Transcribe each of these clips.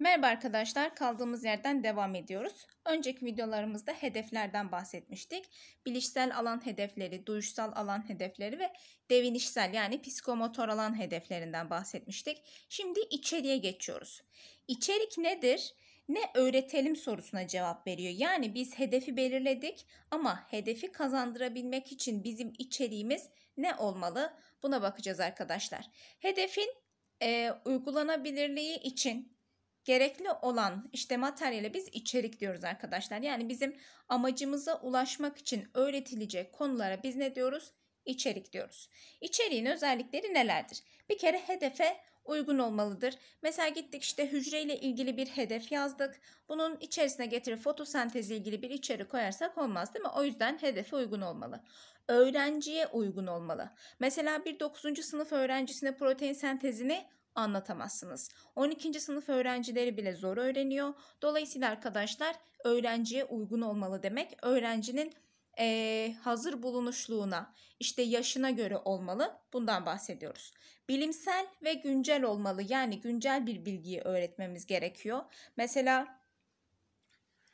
Merhaba arkadaşlar, kaldığımız yerden devam ediyoruz. Önceki videolarımızda hedeflerden bahsetmiştik. Bilişsel alan hedefleri, duyuşsal alan hedefleri ve devinişsel yani psikomotor alan hedeflerinden bahsetmiştik. Şimdi içeriye geçiyoruz. İçerik nedir? Ne öğretelim sorusuna cevap veriyor. Yani biz hedefi belirledik ama hedefi kazandırabilmek için bizim içeriğimiz ne olmalı? Buna bakacağız arkadaşlar. Hedefin e, uygulanabilirliği için gerekli olan işte materyale biz içerik diyoruz arkadaşlar. Yani bizim amacımıza ulaşmak için öğretilecek konulara biz ne diyoruz? İçerik diyoruz. İçeriğin özellikleri nelerdir? Bir kere hedefe uygun olmalıdır. Mesela gittik işte hücreyle ilgili bir hedef yazdık. Bunun içerisine getirip fotosentez ilgili bir içeri koyarsak olmaz değil mi? O yüzden hedefe uygun olmalı. Öğrenciye uygun olmalı. Mesela bir 9. sınıf öğrencisine protein sentezini anlatamazsınız. 12. sınıf öğrencileri bile zor öğreniyor. Dolayısıyla arkadaşlar öğrenciye uygun olmalı demek. Öğrencinin e, hazır bulunuşluğuna, işte yaşına göre olmalı. Bundan bahsediyoruz. Bilimsel ve güncel olmalı. Yani güncel bir bilgiyi öğretmemiz gerekiyor. Mesela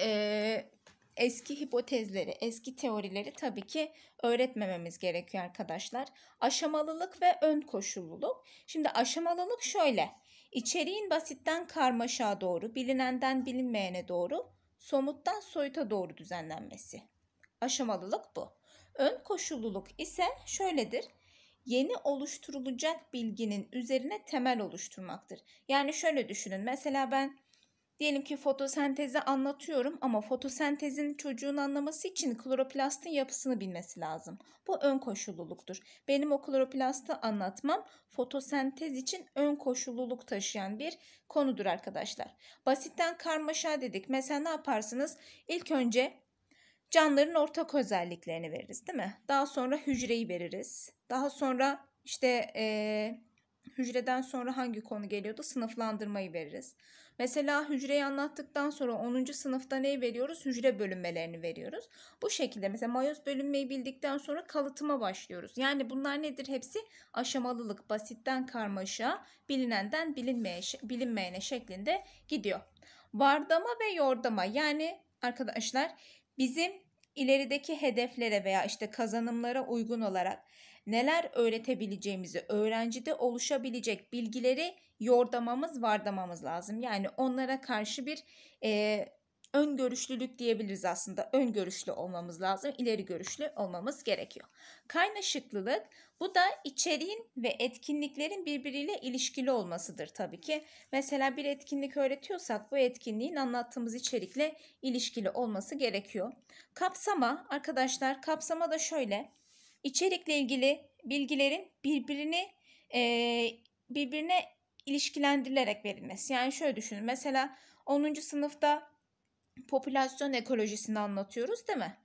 e, eski hipotezleri, eski teorileri tabii ki öğretmememiz gerekiyor arkadaşlar. Aşamalılık ve ön koşulluluk. Şimdi aşamalılık şöyle. İçeriğin basitten karmaşa doğru, bilinenden bilinmeyene doğru, somuttan soyuta doğru düzenlenmesi. Aşamalılık bu. Ön koşulluluk ise şöyledir yeni oluşturulacak bilginin üzerine temel oluşturmaktır. Yani şöyle düşünün. Mesela ben Diyelim ki fotosentezi anlatıyorum ama fotosentezin çocuğun anlaması için kloroplastın yapısını bilmesi lazım. Bu ön koşulluluktur. Benim o kloroplastı anlatmam fotosentez için ön koşulluluk taşıyan bir konudur arkadaşlar. Basitten karmaşa dedik. Mesela ne yaparsınız? İlk önce canlıların ortak özelliklerini veririz değil mi? Daha sonra hücreyi veririz. Daha sonra işte ee, hücreden sonra hangi konu geliyordu? Sınıflandırmayı veririz. Mesela hücreyi anlattıktan sonra 10. sınıfta neyi veriyoruz? Hücre bölünmelerini veriyoruz. Bu şekilde mesela mayoz bölünmeyi bildikten sonra kalıtıma başlıyoruz. Yani bunlar nedir? Hepsi aşamalılık, basitten karmaşa, bilinenden bilinmeye, bilinmeyene şeklinde gidiyor. Vardama ve yordama yani arkadaşlar bizim ilerideki hedeflere veya işte kazanımlara uygun olarak neler öğretebileceğimizi, öğrencide oluşabilecek bilgileri yordamamız, vardamamız lazım. Yani onlara karşı bir e, görüşlülük diyebiliriz aslında. ön görüşlü olmamız lazım, ileri görüşlü olmamız gerekiyor. Kaynaşıklılık bu da içeriğin ve etkinliklerin birbiriyle ilişkili olmasıdır tabii ki. Mesela bir etkinlik öğretiyorsak bu etkinliğin anlattığımız içerikle ilişkili olması gerekiyor. Kapsama arkadaşlar kapsama da şöyle içerikle ilgili bilgilerin birbirini e, birbirine ilişkilendirilerek verilmesi. Yani şöyle düşünün mesela 10. sınıfta popülasyon ekolojisini anlatıyoruz değil mi?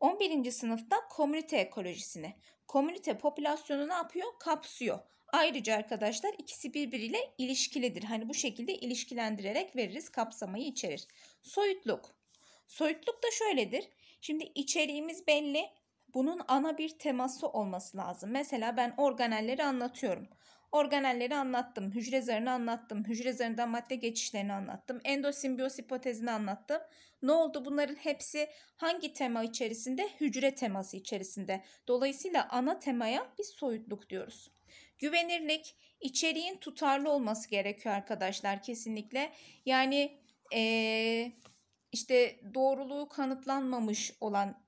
11. sınıfta komünite ekolojisini. Komünite popülasyonu ne yapıyor? Kapsıyor. Ayrıca arkadaşlar ikisi birbiriyle ilişkilidir. Hani bu şekilde ilişkilendirerek veririz kapsamayı içerir. Soyutluk. Soyutluk da şöyledir. Şimdi içeriğimiz belli, bunun ana bir teması olması lazım. Mesela ben organelleri anlatıyorum. Organelleri anlattım, hücre zarını anlattım, hücre zarından madde geçişlerini anlattım, endosimbiyoz hipotezini anlattım. Ne oldu bunların hepsi hangi tema içerisinde? Hücre teması içerisinde. Dolayısıyla ana temaya bir soyutluk diyoruz. Güvenirlik, içeriğin tutarlı olması gerekiyor arkadaşlar kesinlikle. Yani ee, işte doğruluğu kanıtlanmamış olan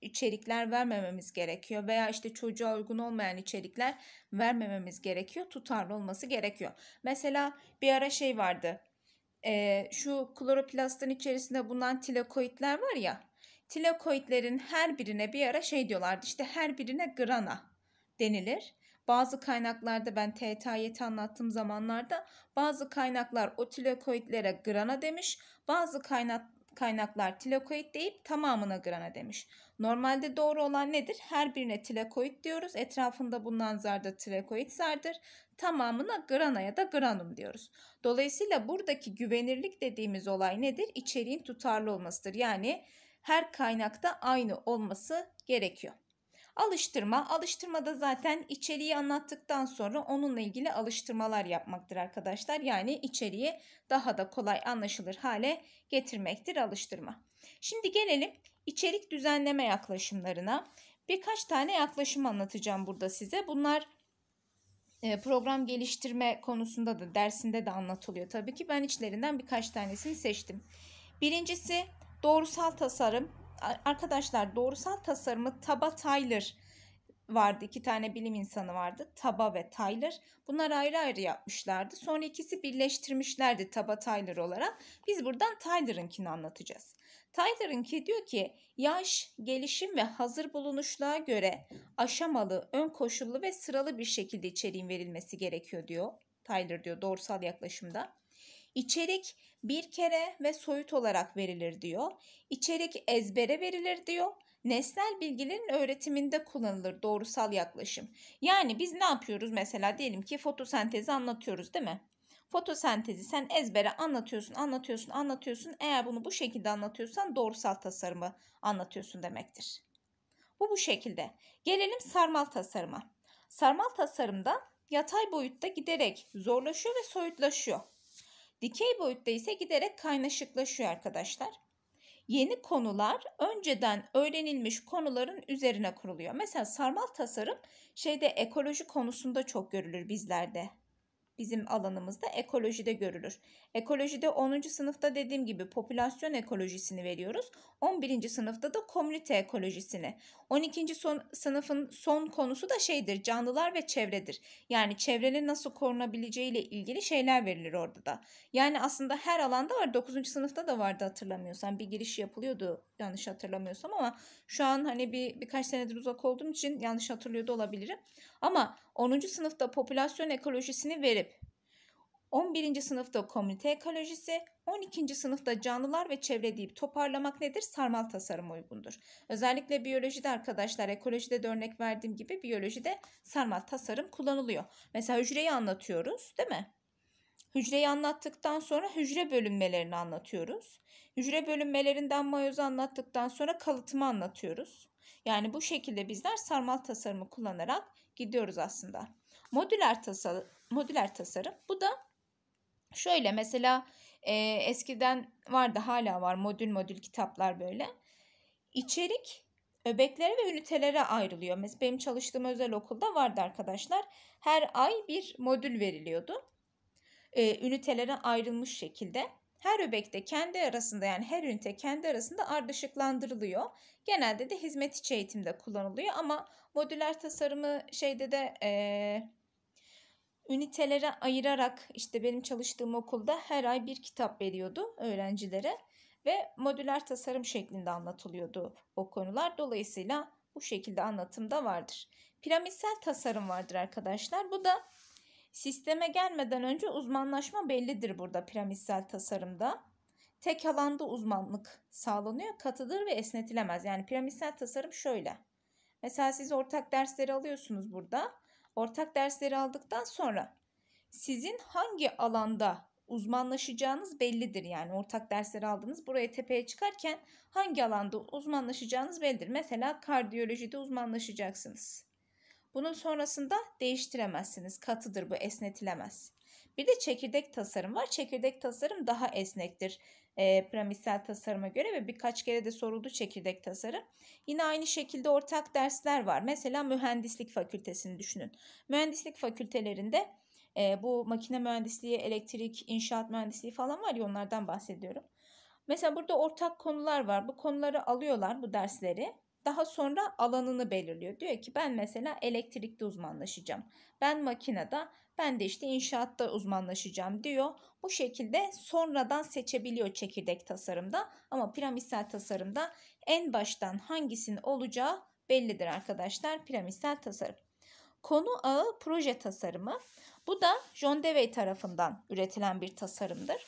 içerikler vermememiz gerekiyor veya işte çocuğa uygun olmayan içerikler vermememiz gerekiyor. Tutarlı olması gerekiyor. Mesela bir ara şey vardı. E, şu kloroplastın içerisinde bulunan tilakoidler var ya. Tilakoidlerin her birine bir ara şey diyorlardı. İşte her birine grana denilir. Bazı kaynaklarda ben TTYT anlattığım zamanlarda bazı kaynaklar o tilakoidlere grana demiş. Bazı kaynak Kaynaklar tilakoid deyip tamamına grana demiş. Normalde doğru olan nedir? Her birine tilakoid diyoruz. Etrafında bulunan zarda tilakoid zardır. Tamamına grana ya da granum diyoruz. Dolayısıyla buradaki güvenirlik dediğimiz olay nedir? İçeriğin tutarlı olmasıdır. Yani her kaynakta aynı olması gerekiyor. Alıştırma, alıştırmada zaten içeriği anlattıktan sonra onunla ilgili alıştırmalar yapmaktır arkadaşlar. Yani içeriği daha da kolay anlaşılır hale getirmektir alıştırma. Şimdi gelelim içerik düzenleme yaklaşımlarına. Birkaç tane yaklaşım anlatacağım burada size. Bunlar e, program geliştirme konusunda da dersinde de anlatılıyor. Tabii ki ben içlerinden birkaç tanesini seçtim. Birincisi doğrusal tasarım, Arkadaşlar doğrusal tasarımı Taba Tyler vardı. İki tane bilim insanı vardı. Taba ve Tyler. Bunlar ayrı ayrı yapmışlardı. Sonra ikisi birleştirmişlerdi Taba Tyler olarak. Biz buradan Tyler'ınkini anlatacağız. Tyler'ınki diyor ki yaş, gelişim ve hazır bulunuşluğa göre aşamalı, ön koşullu ve sıralı bir şekilde içeriğin verilmesi gerekiyor diyor. Tyler diyor doğrusal yaklaşımda. İçerik bir kere ve soyut olarak verilir diyor. İçerik ezbere verilir diyor. Nesnel bilgilerin öğretiminde kullanılır doğrusal yaklaşım. Yani biz ne yapıyoruz mesela diyelim ki fotosentezi anlatıyoruz değil mi? Fotosentezi sen ezbere anlatıyorsun, anlatıyorsun, anlatıyorsun. Eğer bunu bu şekilde anlatıyorsan doğrusal tasarımı anlatıyorsun demektir. Bu bu şekilde. Gelelim sarmal tasarıma. Sarmal tasarımda yatay boyutta giderek zorlaşıyor ve soyutlaşıyor. Dikey boyutta ise giderek kaynaşıklaşıyor arkadaşlar. Yeni konular önceden öğrenilmiş konuların üzerine kuruluyor. Mesela sarmal tasarım şeyde ekoloji konusunda çok görülür bizlerde bizim alanımızda ekolojide görülür. Ekolojide 10. sınıfta dediğim gibi popülasyon ekolojisini veriyoruz. 11. sınıfta da komünite ekolojisini. 12. Son, sınıfın son konusu da şeydir canlılar ve çevredir. Yani çevrenin nasıl korunabileceği ile ilgili şeyler verilir orada da. Yani aslında her alanda var. 9. sınıfta da vardı hatırlamıyorsam. Bir giriş yapılıyordu yanlış hatırlamıyorsam ama şu an hani bir birkaç senedir uzak olduğum için yanlış hatırlıyor da olabilirim. Ama 10. sınıfta popülasyon ekolojisini verip 11. sınıfta komünite ekolojisi, 12. sınıfta canlılar ve çevre deyip toparlamak nedir? Sarmal tasarım uygundur. Özellikle biyolojide arkadaşlar, ekolojide de örnek verdiğim gibi biyolojide sarmal tasarım kullanılıyor. Mesela hücreyi anlatıyoruz değil mi? Hücreyi anlattıktan sonra hücre bölünmelerini anlatıyoruz. Hücre bölünmelerinden mayozu anlattıktan sonra kalıtımı anlatıyoruz. Yani bu şekilde bizler sarmal tasarımı kullanarak gidiyoruz aslında. Modüler tasarım, modüler tasarım. Bu da şöyle mesela e, eskiden vardı hala var modül modül kitaplar böyle. İçerik öbeklere ve ünitelere ayrılıyor. Mesela benim çalıştığım özel okulda vardı arkadaşlar. Her ay bir modül veriliyordu. E, ünitelere ayrılmış şekilde her öbekte kendi arasında yani her ünite kendi arasında ardışıklandırılıyor. Genelde de hizmet içi eğitimde kullanılıyor ama modüler tasarımı şeyde de e, ünitelere ayırarak işte benim çalıştığım okulda her ay bir kitap veriyordu öğrencilere ve modüler tasarım şeklinde anlatılıyordu o konular. Dolayısıyla bu şekilde anlatım da vardır. Piramitsel tasarım vardır arkadaşlar. Bu da Sisteme gelmeden önce uzmanlaşma bellidir burada piramitsel tasarımda. Tek alanda uzmanlık sağlanıyor, katıdır ve esnetilemez. Yani piramitsel tasarım şöyle. Mesela siz ortak dersleri alıyorsunuz burada. Ortak dersleri aldıktan sonra sizin hangi alanda uzmanlaşacağınız bellidir. Yani ortak dersleri aldınız. Buraya tepeye çıkarken hangi alanda uzmanlaşacağınız bellidir. Mesela kardiyolojide uzmanlaşacaksınız. Bunun sonrasında değiştiremezsiniz. Katıdır bu esnetilemez. Bir de çekirdek tasarım var. Çekirdek tasarım daha esnektir e, piramitsel tasarıma göre ve birkaç kere de soruldu çekirdek tasarım. Yine aynı şekilde ortak dersler var. Mesela mühendislik fakültesini düşünün. Mühendislik fakültelerinde e, bu makine mühendisliği, elektrik, inşaat mühendisliği falan var ya onlardan bahsediyorum. Mesela burada ortak konular var. Bu konuları alıyorlar bu dersleri daha sonra alanını belirliyor. Diyor ki ben mesela elektrikte uzmanlaşacağım. Ben makinede, ben de işte inşaatta uzmanlaşacağım diyor. Bu şekilde sonradan seçebiliyor çekirdek tasarımda ama piramitsel tasarımda en baştan hangisinin olacağı bellidir arkadaşlar piramitsel tasarım. Konu ağı proje tasarımı. Bu da John Dewey tarafından üretilen bir tasarımdır.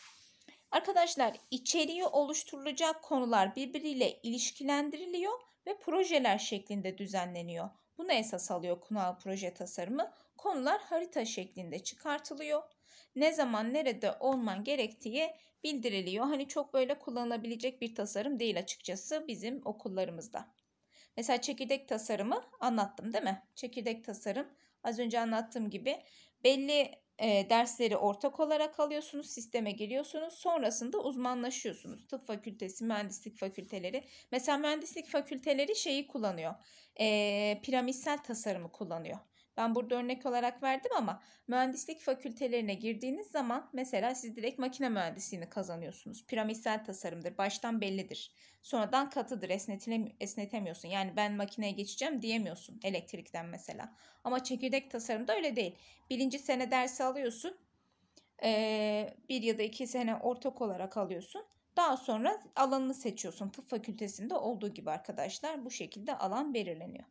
Arkadaşlar içeriği oluşturulacak konular birbiriyle ilişkilendiriliyor ve projeler şeklinde düzenleniyor. Bunu esas alıyor Kunal proje tasarımı. Konular harita şeklinde çıkartılıyor. Ne zaman nerede olman gerektiği bildiriliyor. Hani çok böyle kullanılabilecek bir tasarım değil açıkçası bizim okullarımızda. Mesela çekirdek tasarımı anlattım değil mi? Çekirdek tasarım az önce anlattığım gibi belli e, dersleri ortak olarak alıyorsunuz, sisteme giriyorsunuz. Sonrasında uzmanlaşıyorsunuz. Tıp fakültesi, mühendislik fakülteleri. Mesela mühendislik fakülteleri şeyi kullanıyor. E, piramitsel tasarımı kullanıyor. Ben burada örnek olarak verdim ama mühendislik fakültelerine girdiğiniz zaman mesela siz direkt makine mühendisliğini kazanıyorsunuz. Piramitsel tasarımdır, baştan bellidir. Sonradan katıdır, esnetilem esnetemiyorsun. Yani ben makineye geçeceğim diyemiyorsun elektrikten mesela. Ama çekirdek tasarımda öyle değil. Birinci sene dersi alıyorsun. Ee, bir ya da iki sene ortak olarak alıyorsun. Daha sonra alanını seçiyorsun. Tıp fakültesinde olduğu gibi arkadaşlar bu şekilde alan belirleniyor.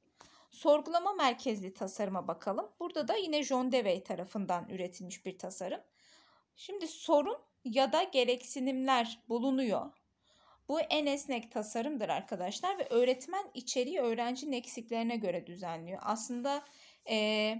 Sorgulama merkezli tasarıma bakalım. Burada da yine John Dewey tarafından üretilmiş bir tasarım. Şimdi sorun ya da gereksinimler bulunuyor. Bu en esnek tasarımdır arkadaşlar ve öğretmen içeriği öğrencinin eksiklerine göre düzenliyor. Aslında e,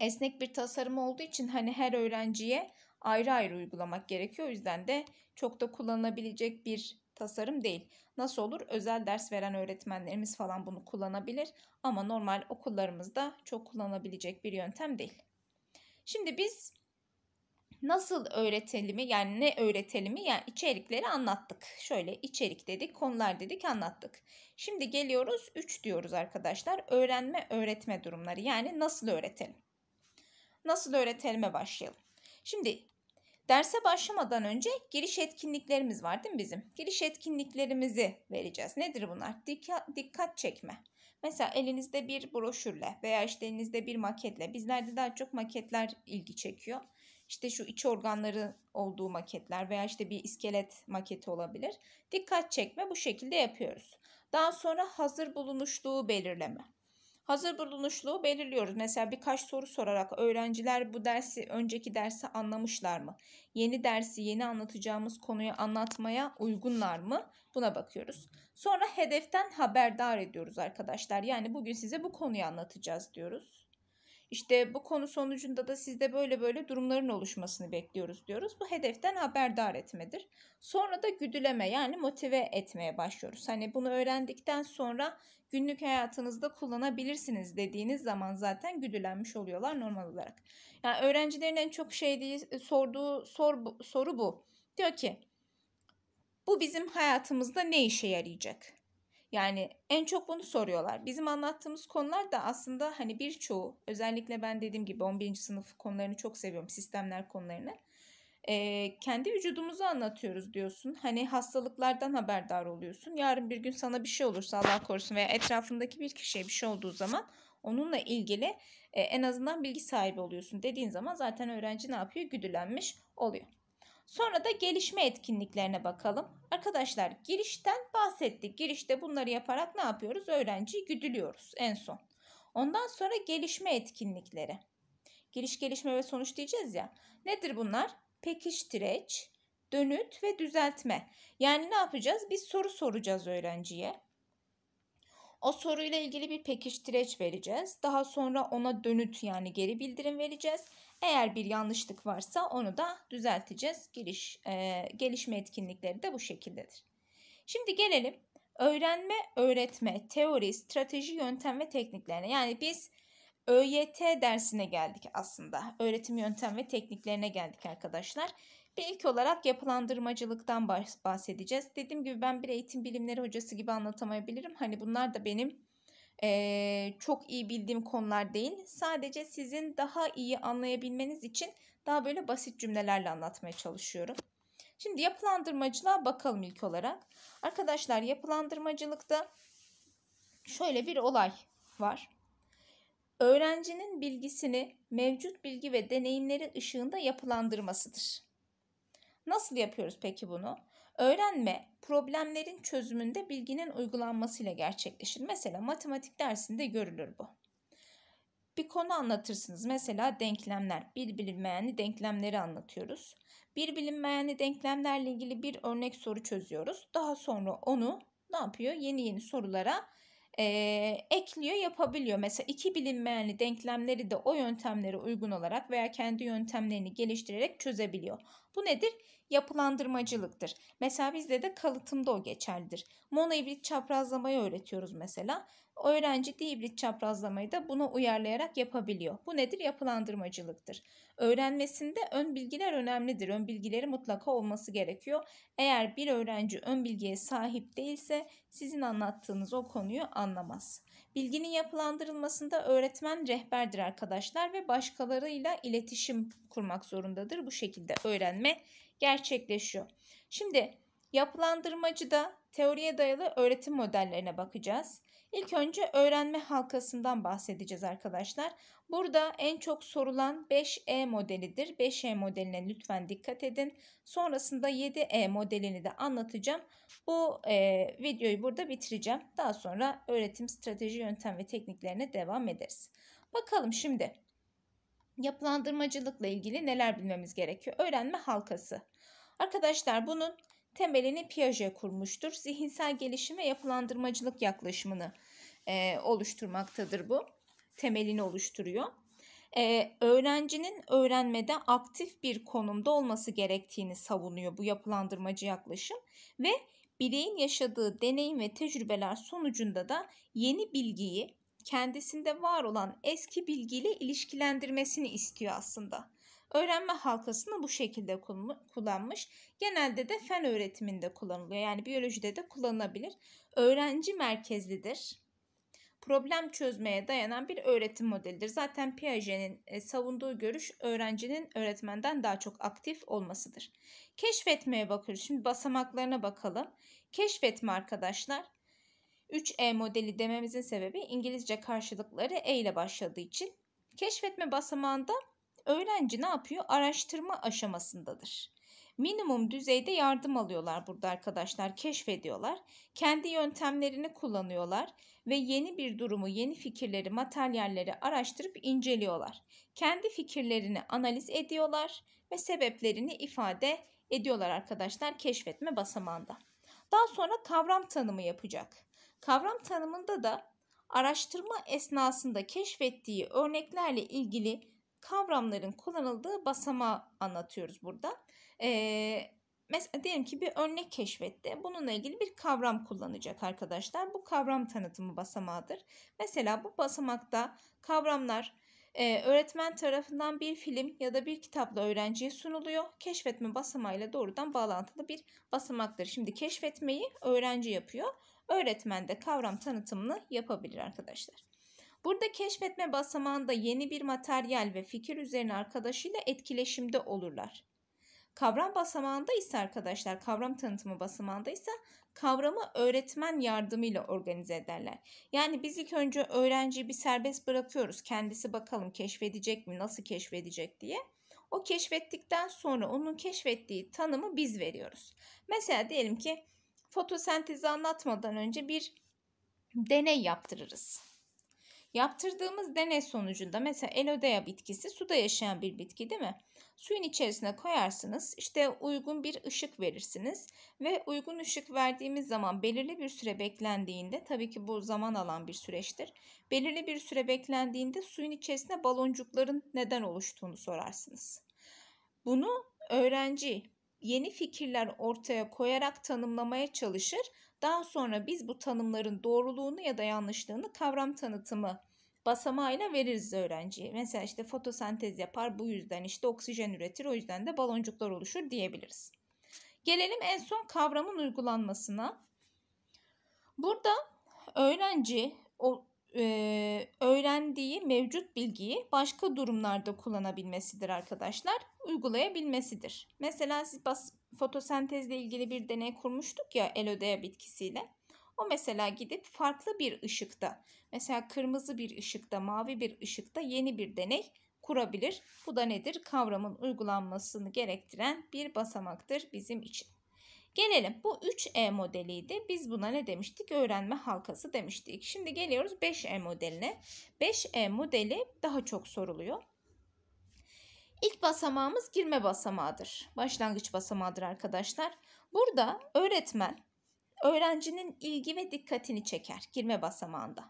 esnek bir tasarım olduğu için hani her öğrenciye ayrı ayrı uygulamak gerekiyor. O yüzden de çok da kullanılabilecek bir tasarım değil. Nasıl olur? Özel ders veren öğretmenlerimiz falan bunu kullanabilir ama normal okullarımızda çok kullanabilecek bir yöntem değil. Şimdi biz nasıl öğretelimi yani ne öğretelimi yani içerikleri anlattık. Şöyle içerik dedik, konular dedik, anlattık. Şimdi geliyoruz 3 diyoruz arkadaşlar. Öğrenme, öğretme durumları yani nasıl öğretelim? Nasıl öğretelime başlayalım. Şimdi Derse başlamadan önce giriş etkinliklerimiz var değil mi bizim? Giriş etkinliklerimizi vereceğiz. Nedir bunlar? Dikkat, dikkat çekme. Mesela elinizde bir broşürle veya işte elinizde bir maketle. Bizlerde daha çok maketler ilgi çekiyor. İşte şu iç organları olduğu maketler veya işte bir iskelet maketi olabilir. Dikkat çekme bu şekilde yapıyoruz. Daha sonra hazır bulunuşluğu belirleme hazır bulunuşluğu belirliyoruz. Mesela birkaç soru sorarak öğrenciler bu dersi önceki dersi anlamışlar mı? Yeni dersi yeni anlatacağımız konuyu anlatmaya uygunlar mı? Buna bakıyoruz. Sonra hedeften haberdar ediyoruz arkadaşlar. Yani bugün size bu konuyu anlatacağız diyoruz. İşte bu konu sonucunda da sizde böyle böyle durumların oluşmasını bekliyoruz diyoruz. Bu hedeften haberdar etmedir. Sonra da güdüleme yani motive etmeye başlıyoruz. Hani bunu öğrendikten sonra günlük hayatınızda kullanabilirsiniz dediğiniz zaman zaten güdülenmiş oluyorlar normal olarak. Yani öğrencilerin en çok şey diye sorduğu sor, soru bu. Diyor ki bu bizim hayatımızda ne işe yarayacak? Yani en çok bunu soruyorlar. Bizim anlattığımız konular da aslında hani birçoğu özellikle ben dediğim gibi 11. sınıf konularını çok seviyorum sistemler konularını. Ee, kendi vücudumuzu anlatıyoruz diyorsun. Hani hastalıklardan haberdar oluyorsun. Yarın bir gün sana bir şey olursa Allah korusun veya etrafındaki bir kişiye bir şey olduğu zaman onunla ilgili e, en azından bilgi sahibi oluyorsun dediğin zaman zaten öğrenci ne yapıyor? Güdülenmiş oluyor. Sonra da gelişme etkinliklerine bakalım. Arkadaşlar girişten bahsettik. Girişte bunları yaparak ne yapıyoruz? Öğrenciyi güdülüyoruz en son. Ondan sonra gelişme etkinlikleri. Giriş, gelişme ve sonuç diyeceğiz ya. Nedir bunlar? Pekiştireç, dönüt ve düzeltme. Yani ne yapacağız? Biz soru soracağız öğrenciye. O soruyla ilgili bir pekiştireç vereceğiz. Daha sonra ona dönüt yani geri bildirim vereceğiz. Eğer bir yanlışlık varsa onu da düzelteceğiz. Giriş, e, gelişme etkinlikleri de bu şekildedir. Şimdi gelelim öğrenme, öğretme, teori, strateji, yöntem ve tekniklerine. Yani biz ÖYT dersine geldik aslında. Öğretim yöntem ve tekniklerine geldik arkadaşlar. Bir ilk olarak yapılandırmacılıktan bahsedeceğiz. Dediğim gibi ben bir eğitim bilimleri hocası gibi anlatamayabilirim. Hani bunlar da benim e, çok iyi bildiğim konular değil. Sadece sizin daha iyi anlayabilmeniz için daha böyle basit cümlelerle anlatmaya çalışıyorum. Şimdi yapılandırmacılığa bakalım ilk olarak. Arkadaşlar yapılandırmacılıkta şöyle bir olay var. Öğrencinin bilgisini mevcut bilgi ve deneyimleri ışığında yapılandırmasıdır. Nasıl yapıyoruz peki bunu? Öğrenme problemlerin çözümünde bilginin uygulanmasıyla gerçekleşir. Mesela matematik dersinde görülür bu. Bir konu anlatırsınız. Mesela denklemler. Bir bilinmeyeni denklemleri anlatıyoruz. Bir bilinmeyeni denklemlerle ilgili bir örnek soru çözüyoruz. Daha sonra onu ne yapıyor? Yeni yeni sorulara e, ekliyor, yapabiliyor. Mesela iki bilinmeyeni denklemleri de o yöntemlere uygun olarak veya kendi yöntemlerini geliştirerek çözebiliyor. Bu nedir? Yapılandırmacılıktır. Mesela bizde de kalıtımda o geçerlidir. Monohibrit çaprazlamayı öğretiyoruz mesela. Öğrenci dihibrit çaprazlamayı da buna uyarlayarak yapabiliyor. Bu nedir? Yapılandırmacılıktır. Öğrenmesinde ön bilgiler önemlidir. Ön bilgileri mutlaka olması gerekiyor. Eğer bir öğrenci ön bilgiye sahip değilse sizin anlattığınız o konuyu anlamaz. Bilginin yapılandırılmasında öğretmen rehberdir arkadaşlar ve başkalarıyla iletişim kurmak zorundadır. Bu şekilde öğrenme öğrenme gerçekleşiyor. Şimdi yapılandırmacı da teoriye dayalı öğretim modellerine bakacağız. İlk önce öğrenme halkasından bahsedeceğiz arkadaşlar. Burada en çok sorulan 5E modelidir. 5E modeline lütfen dikkat edin. Sonrasında 7E modelini de anlatacağım. Bu e, videoyu burada bitireceğim. Daha sonra öğretim strateji yöntem ve tekniklerine devam ederiz. Bakalım şimdi yapılandırmacılıkla ilgili neler bilmemiz gerekiyor? Öğrenme halkası. Arkadaşlar bunun temelini Piaget kurmuştur. Zihinsel gelişim ve yapılandırmacılık yaklaşımını e, oluşturmaktadır bu. Temelini oluşturuyor. E, öğrencinin öğrenmede aktif bir konumda olması gerektiğini savunuyor bu yapılandırmacı yaklaşım ve bireyin yaşadığı deneyim ve tecrübeler sonucunda da yeni bilgiyi kendisinde var olan eski bilgiyle ilişkilendirmesini istiyor aslında. Öğrenme halkasını bu şekilde kullanmış. Genelde de fen öğretiminde kullanılıyor. Yani biyolojide de kullanılabilir. Öğrenci merkezlidir. Problem çözmeye dayanan bir öğretim modelidir. Zaten Piaget'in e, savunduğu görüş öğrencinin öğretmenden daha çok aktif olmasıdır. Keşfetmeye bakıyoruz. Şimdi basamaklarına bakalım. Keşfetme arkadaşlar 3E modeli dememizin sebebi İngilizce karşılıkları E ile başladığı için keşfetme basamağında öğrenci ne yapıyor? Araştırma aşamasındadır. Minimum düzeyde yardım alıyorlar burada arkadaşlar, keşfediyorlar. Kendi yöntemlerini kullanıyorlar ve yeni bir durumu, yeni fikirleri, materyalleri araştırıp inceliyorlar. Kendi fikirlerini analiz ediyorlar ve sebeplerini ifade ediyorlar arkadaşlar keşfetme basamağında. Daha sonra kavram tanımı yapacak. Kavram tanımında da araştırma esnasında keşfettiği örneklerle ilgili kavramların kullanıldığı basamağı anlatıyoruz burada. Ee, mesela diyelim ki bir örnek keşfetti. Bununla ilgili bir kavram kullanacak arkadaşlar. Bu kavram tanıtımı basamağıdır. Mesela bu basamakta kavramlar e, öğretmen tarafından bir film ya da bir kitapla öğrenciye sunuluyor. Keşfetme basamağıyla doğrudan bağlantılı bir basamaktır. Şimdi keşfetmeyi öğrenci yapıyor öğretmen de kavram tanıtımını yapabilir arkadaşlar. Burada keşfetme basamağında yeni bir materyal ve fikir üzerine arkadaşıyla etkileşimde olurlar. Kavram basamağında ise arkadaşlar kavram tanıtımı basamağında ise kavramı öğretmen yardımıyla organize ederler. Yani biz ilk önce öğrenciyi bir serbest bırakıyoruz. Kendisi bakalım keşfedecek mi, nasıl keşfedecek diye. O keşfettikten sonra onun keşfettiği tanımı biz veriyoruz. Mesela diyelim ki fotosentezi anlatmadan önce bir deney yaptırırız. Yaptırdığımız deney sonucunda mesela elodea bitkisi suda yaşayan bir bitki değil mi? Suyun içerisine koyarsınız işte uygun bir ışık verirsiniz ve uygun ışık verdiğimiz zaman belirli bir süre beklendiğinde tabii ki bu zaman alan bir süreçtir. Belirli bir süre beklendiğinde suyun içerisine baloncukların neden oluştuğunu sorarsınız. Bunu öğrenci yeni fikirler ortaya koyarak tanımlamaya çalışır. Daha sonra biz bu tanımların doğruluğunu ya da yanlışlığını kavram tanıtımı basamağıyla veririz öğrenciye. Mesela işte fotosentez yapar bu yüzden işte oksijen üretir o yüzden de baloncuklar oluşur diyebiliriz. Gelelim en son kavramın uygulanmasına. Burada öğrenci o e, öğrendiği mevcut bilgiyi başka durumlarda kullanabilmesidir arkadaşlar. Uygulayabilmesidir. Mesela siz bas, fotosentezle ilgili bir deney kurmuştuk ya elodea bitkisiyle. O mesela gidip farklı bir ışıkta, mesela kırmızı bir ışıkta, mavi bir ışıkta yeni bir deney kurabilir. Bu da nedir? Kavramın uygulanmasını gerektiren bir basamaktır bizim için. Gelelim bu 3E modeliydi. Biz buna ne demiştik? Öğrenme halkası demiştik. Şimdi geliyoruz 5E modeline. 5E modeli daha çok soruluyor. İlk basamağımız girme basamağıdır. Başlangıç basamağıdır arkadaşlar. Burada öğretmen öğrencinin ilgi ve dikkatini çeker girme basamağında.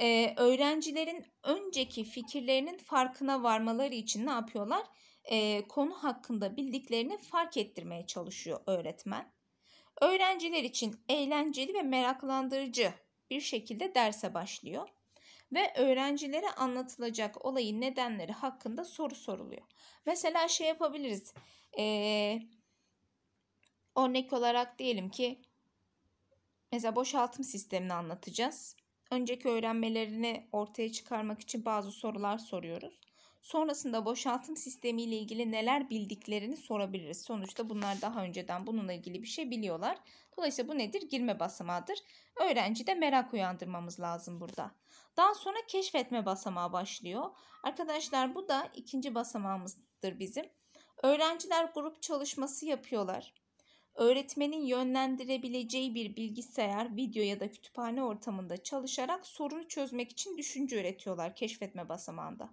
Ee, öğrencilerin önceki fikirlerinin farkına varmaları için ne yapıyorlar? e, konu hakkında bildiklerini fark ettirmeye çalışıyor öğretmen. Öğrenciler için eğlenceli ve meraklandırıcı bir şekilde derse başlıyor ve öğrencilere anlatılacak olayın nedenleri hakkında soru soruluyor. Mesela şey yapabiliriz. Ee, örnek olarak diyelim ki mesela boşaltım sistemini anlatacağız. Önceki öğrenmelerini ortaya çıkarmak için bazı sorular soruyoruz. Sonrasında boşaltım sistemi ile ilgili neler bildiklerini sorabiliriz. Sonuçta bunlar daha önceden bununla ilgili bir şey biliyorlar. Dolayısıyla bu nedir? Girme basamağıdır. Öğrenci de merak uyandırmamız lazım burada. Daha sonra keşfetme basamağı başlıyor. Arkadaşlar bu da ikinci basamağımızdır bizim. Öğrenciler grup çalışması yapıyorlar. Öğretmenin yönlendirebileceği bir bilgisayar, video ya da kütüphane ortamında çalışarak sorunu çözmek için düşünce üretiyorlar keşfetme basamağında.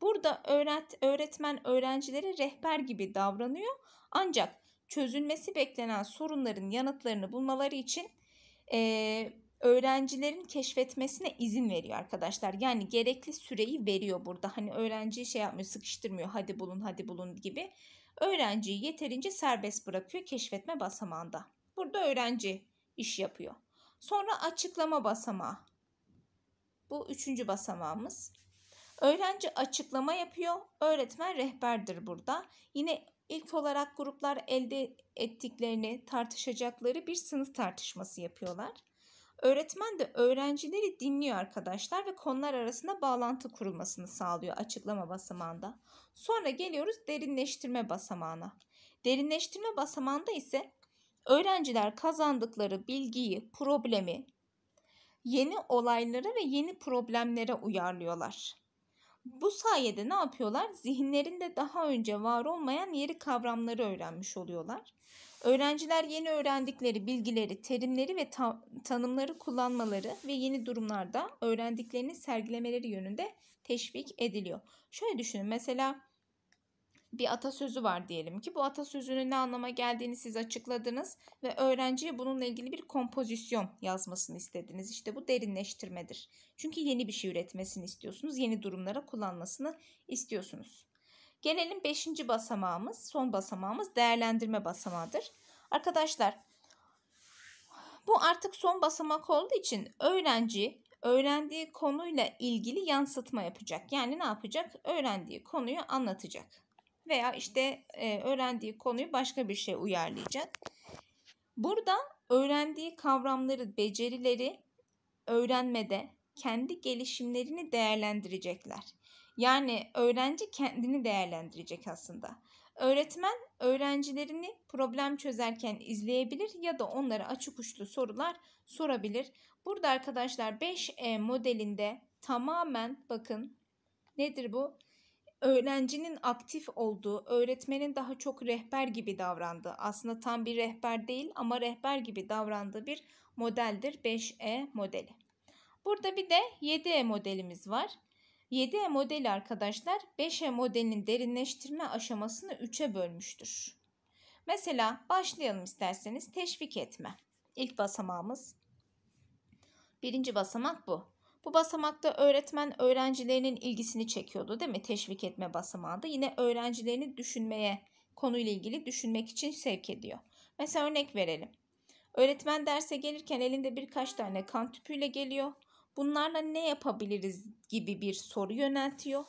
Burada öğret, öğretmen öğrencilere rehber gibi davranıyor. Ancak çözülmesi beklenen sorunların yanıtlarını bulmaları için e, öğrencilerin keşfetmesine izin veriyor arkadaşlar. Yani gerekli süreyi veriyor burada. Hani öğrenciyi şey yapmıyor, sıkıştırmıyor. Hadi bulun, hadi bulun gibi. Öğrenciyi yeterince serbest bırakıyor keşfetme basamağında. Burada öğrenci iş yapıyor. Sonra açıklama basamağı. Bu üçüncü basamağımız. Öğrenci açıklama yapıyor. Öğretmen rehberdir burada. Yine ilk olarak gruplar elde ettiklerini tartışacakları bir sınıf tartışması yapıyorlar. Öğretmen de öğrencileri dinliyor arkadaşlar ve konular arasında bağlantı kurulmasını sağlıyor açıklama basamağında. Sonra geliyoruz derinleştirme basamağına. Derinleştirme basamağında ise öğrenciler kazandıkları bilgiyi, problemi yeni olaylara ve yeni problemlere uyarlıyorlar. Bu sayede ne yapıyorlar? Zihinlerinde daha önce var olmayan yeri kavramları öğrenmiş oluyorlar. Öğrenciler yeni öğrendikleri bilgileri, terimleri ve ta- tanımları kullanmaları ve yeni durumlarda öğrendiklerini sergilemeleri yönünde teşvik ediliyor. Şöyle düşünün mesela bir atasözü var diyelim ki bu atasözünün ne anlama geldiğini siz açıkladınız ve öğrenciye bununla ilgili bir kompozisyon yazmasını istediniz. İşte bu derinleştirmedir. Çünkü yeni bir şey üretmesini istiyorsunuz, yeni durumlara kullanmasını istiyorsunuz. Gelelim 5. basamağımız, son basamağımız değerlendirme basamağıdır. Arkadaşlar bu artık son basamak olduğu için öğrenci öğrendiği konuyla ilgili yansıtma yapacak. Yani ne yapacak? Öğrendiği konuyu anlatacak veya işte e, öğrendiği konuyu başka bir şey uyarlayacak. Burada öğrendiği kavramları, becerileri öğrenmede kendi gelişimlerini değerlendirecekler. Yani öğrenci kendini değerlendirecek aslında. Öğretmen öğrencilerini problem çözerken izleyebilir ya da onlara açık uçlu sorular sorabilir. Burada arkadaşlar 5E modelinde tamamen bakın nedir bu? öğrencinin aktif olduğu, öğretmenin daha çok rehber gibi davrandığı, aslında tam bir rehber değil ama rehber gibi davrandığı bir modeldir 5E modeli. Burada bir de 7E modelimiz var. 7E modeli arkadaşlar 5E modelinin derinleştirme aşamasını 3'e bölmüştür. Mesela başlayalım isterseniz teşvik etme. İlk basamağımız. Birinci basamak bu. Bu basamakta öğretmen öğrencilerinin ilgisini çekiyordu değil mi? Teşvik etme basamağında. Yine öğrencilerini düşünmeye, konuyla ilgili düşünmek için sevk ediyor. Mesela örnek verelim. Öğretmen derse gelirken elinde birkaç tane kan tüpüyle geliyor. Bunlarla ne yapabiliriz gibi bir soru yöneltiyor.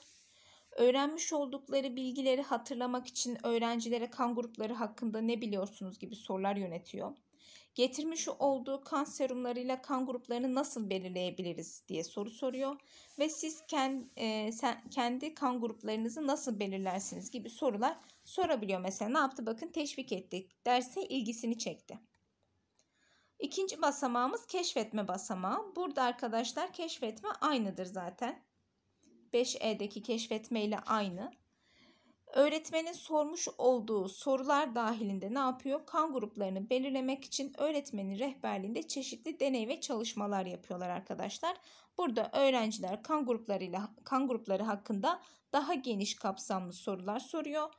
Öğrenmiş oldukları bilgileri hatırlamak için öğrencilere kan grupları hakkında ne biliyorsunuz gibi sorular yönetiyor getirmiş olduğu kan serumlarıyla kan gruplarını nasıl belirleyebiliriz diye soru soruyor ve siz e, kendi kan gruplarınızı nasıl belirlersiniz gibi sorular sorabiliyor. Mesela ne yaptı? Bakın teşvik ettik. Derse ilgisini çekti. İkinci basamağımız keşfetme basamağı. Burada arkadaşlar keşfetme aynıdır zaten. 5E'deki keşfetme ile aynı öğretmenin sormuş olduğu sorular dahilinde ne yapıyor? Kan gruplarını belirlemek için öğretmenin rehberliğinde çeşitli deney ve çalışmalar yapıyorlar arkadaşlar. Burada öğrenciler kan gruplarıyla kan grupları hakkında daha geniş kapsamlı sorular soruyor.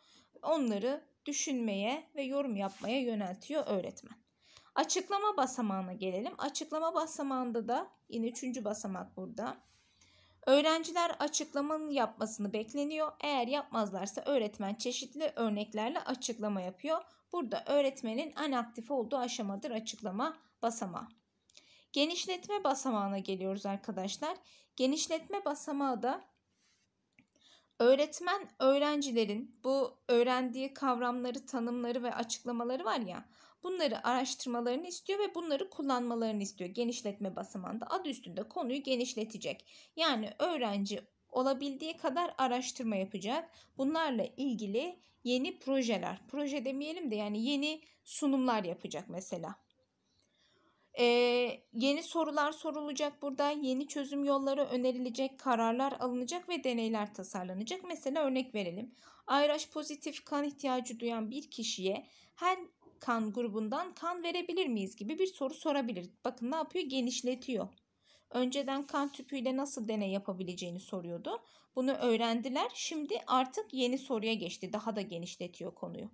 Onları düşünmeye ve yorum yapmaya yöneltiyor öğretmen. Açıklama basamağına gelelim. Açıklama basamağında da yine üçüncü basamak burada Öğrenciler açıklamanın yapmasını bekleniyor. Eğer yapmazlarsa öğretmen çeşitli örneklerle açıklama yapıyor. Burada öğretmenin en aktif olduğu aşamadır açıklama basamağı. Genişletme basamağına geliyoruz arkadaşlar. Genişletme basamağı da öğretmen öğrencilerin bu öğrendiği kavramları, tanımları ve açıklamaları var ya bunları araştırmalarını istiyor ve bunları kullanmalarını istiyor. Genişletme basamağında adı üstünde konuyu genişletecek. Yani öğrenci olabildiği kadar araştırma yapacak. Bunlarla ilgili yeni projeler, proje demeyelim de yani yeni sunumlar yapacak mesela. Ee, yeni sorular sorulacak burada, yeni çözüm yolları önerilecek, kararlar alınacak ve deneyler tasarlanacak. Mesela örnek verelim. Ayraş pozitif kan ihtiyacı duyan bir kişiye her kan grubundan kan verebilir miyiz gibi bir soru sorabilir. Bakın ne yapıyor? Genişletiyor. Önceden kan tüpüyle nasıl deney yapabileceğini soruyordu. Bunu öğrendiler. Şimdi artık yeni soruya geçti. Daha da genişletiyor konuyu.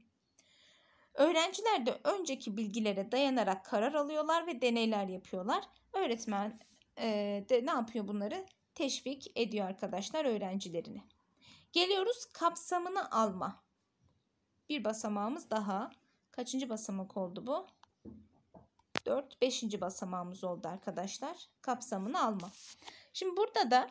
Öğrenciler de önceki bilgilere dayanarak karar alıyorlar ve deneyler yapıyorlar. Öğretmen e, de ne yapıyor bunları? Teşvik ediyor arkadaşlar öğrencilerini. Geliyoruz kapsamını alma. Bir basamağımız daha. Kaçıncı basamak oldu bu? 4. 5. basamağımız oldu arkadaşlar. Kapsamını alma. Şimdi burada da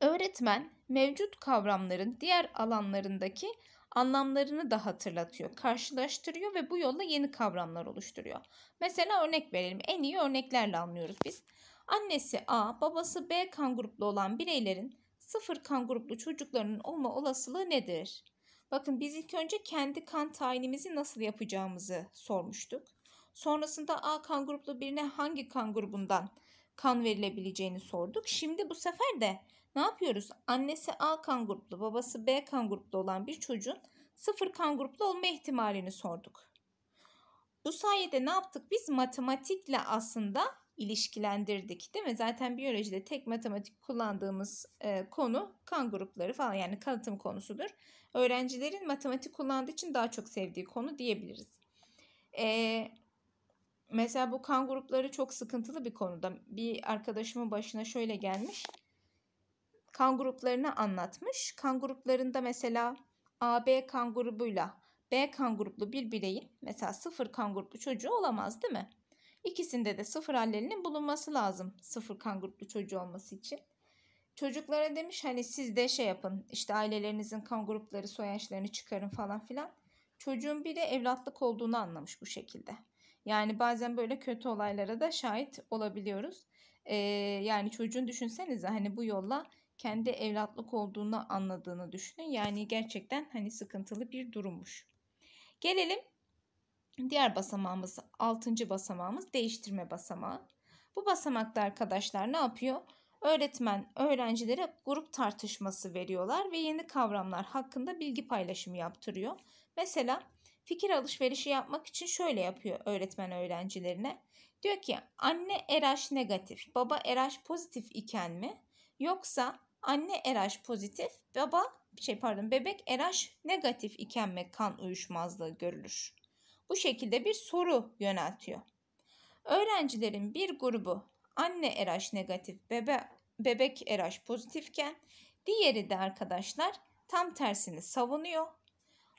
öğretmen mevcut kavramların diğer alanlarındaki anlamlarını da hatırlatıyor, karşılaştırıyor ve bu yolla yeni kavramlar oluşturuyor. Mesela örnek verelim. En iyi örneklerle anlıyoruz biz. Annesi A, babası B kan gruplu olan bireylerin sıfır kan gruplu çocuklarının olma olasılığı nedir? Bakın biz ilk önce kendi kan tayinimizi nasıl yapacağımızı sormuştuk. Sonrasında A kan gruplu birine hangi kan grubundan kan verilebileceğini sorduk. Şimdi bu sefer de ne yapıyoruz? Annesi A kan gruplu, babası B kan gruplu olan bir çocuğun sıfır kan gruplu olma ihtimalini sorduk. Bu sayede ne yaptık? Biz matematikle aslında ilişkilendirdik değil mi? Zaten biyolojide tek matematik kullandığımız e, konu kan grupları falan yani kalıtım konusudur. Öğrencilerin matematik kullandığı için daha çok sevdiği konu diyebiliriz. E, mesela bu kan grupları çok sıkıntılı bir konuda. Bir arkadaşımın başına şöyle gelmiş. Kan gruplarını anlatmış. Kan gruplarında mesela AB kan grubuyla B kan gruplu bir bireyin mesela sıfır kan gruplu çocuğu olamaz değil mi? İkisinde de sıfır allelinin bulunması lazım sıfır kan gruplu çocuğu olması için. Çocuklara demiş hani siz de şey yapın işte ailelerinizin kan grupları soyaçlarını çıkarın falan filan. Çocuğun bir de evlatlık olduğunu anlamış bu şekilde. Yani bazen böyle kötü olaylara da şahit olabiliyoruz. Ee, yani çocuğun düşünsenize hani bu yolla kendi evlatlık olduğunu anladığını düşünün. Yani gerçekten hani sıkıntılı bir durummuş. Gelelim Diğer basamağımız altıncı basamağımız değiştirme basamağı. Bu basamakta arkadaşlar ne yapıyor? Öğretmen öğrencilere grup tartışması veriyorlar ve yeni kavramlar hakkında bilgi paylaşımı yaptırıyor. Mesela fikir alışverişi yapmak için şöyle yapıyor öğretmen öğrencilerine. Diyor ki anne RH negatif, baba RH pozitif iken mi? Yoksa anne RH pozitif, baba şey pardon bebek RH negatif iken mi kan uyuşmazlığı görülür? bu şekilde bir soru yöneltiyor. Öğrencilerin bir grubu anne RH negatif, bebe, bebek RH pozitifken diğeri de arkadaşlar tam tersini savunuyor.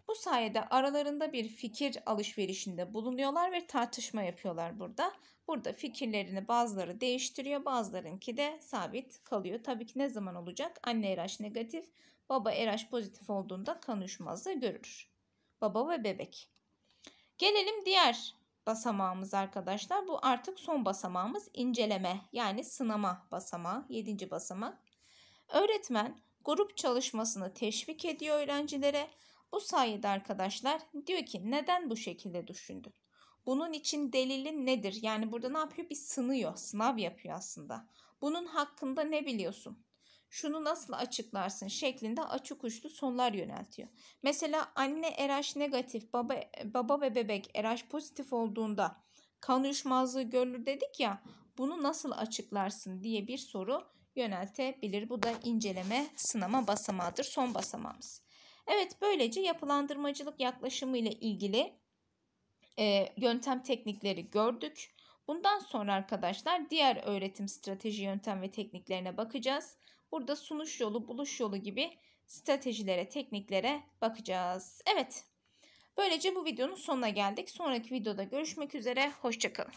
Bu sayede aralarında bir fikir alışverişinde bulunuyorlar ve tartışma yapıyorlar burada. Burada fikirlerini bazıları değiştiriyor, bazılarınki de sabit kalıyor. Tabii ki ne zaman olacak? Anne RH negatif, baba RH pozitif olduğunda kan uyuşmazlığı görür. Baba ve bebek. Gelelim diğer basamağımız arkadaşlar. Bu artık son basamağımız inceleme yani sınama basamağı 7. basamak. Öğretmen grup çalışmasını teşvik ediyor öğrencilere. Bu sayede arkadaşlar diyor ki neden bu şekilde düşündün? Bunun için delilin nedir? Yani burada ne yapıyor? Bir sınıyor, sınav yapıyor aslında. Bunun hakkında ne biliyorsun? şunu nasıl açıklarsın şeklinde açık uçlu sonlar yöneltiyor. Mesela anne RH negatif, baba, baba ve bebek RH pozitif olduğunda kan uyuşmazlığı görülür dedik ya bunu nasıl açıklarsın diye bir soru yöneltebilir. Bu da inceleme sınama basamağıdır. Son basamağımız. Evet böylece yapılandırmacılık yaklaşımı ile ilgili e, yöntem teknikleri gördük. Bundan sonra arkadaşlar diğer öğretim strateji yöntem ve tekniklerine bakacağız. Burada sunuş yolu, buluş yolu gibi stratejilere, tekniklere bakacağız. Evet, böylece bu videonun sonuna geldik. Sonraki videoda görüşmek üzere, hoşçakalın.